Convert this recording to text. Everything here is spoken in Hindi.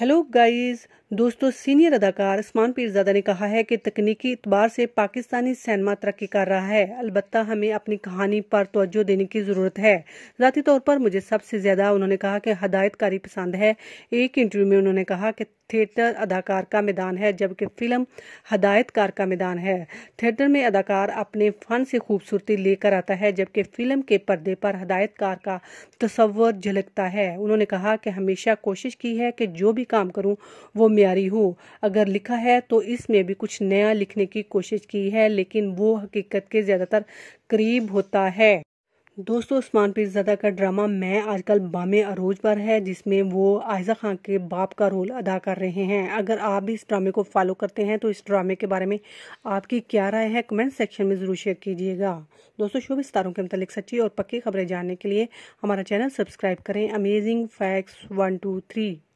हेलो गाइस दोस्तों सीनियर अदाकार उस्मान पीरजादा ने कहा है कि तकनीकी इतबार से पाकिस्तानी सिनेमा तरक्की कर रहा है अलबत्ता हमें अपनी कहानी पर तोज्जो देने की ज़रूरत है ज़ाती तौर पर मुझे सबसे ज़्यादा उन्होंने कहा कि हदायतकारी पसंद है एक इंटरव्यू में उन्होंने कहा कि थिएटर अदाकार का मैदान है जबकि फिल्म हदायतकार का मैदान है थिएटर में अदाकार अपने फन से खूबसूरती लेकर आता है जबकि फिल्म के पर्दे पर हदायतकार का तस्वर झलकता है उन्होंने कहा कि हमेशा कोशिश की है कि जो भी काम करूं वो म्यारी हो अगर लिखा है तो इसमें भी कुछ नया लिखने की कोशिश की है लेकिन वो हकीकत के ज़्यादातर करीब होता है दोस्तों उस्मान पीरजादा का ड्रामा मैं आजकल बामे अरोज पर है जिसमें वो आयजा खान के बाप का रोल अदा कर रहे हैं अगर आप भी इस ड्रामे को फॉलो करते हैं तो इस ड्रामे के बारे में आपकी क्या राय है कमेंट सेक्शन में ज़रूर शेयर कीजिएगा दोस्तों शो विस्तारों के मतलब सच्ची और पक्की खबरें जानने के लिए हमारा चैनल सब्सक्राइब करें amazing facts one two three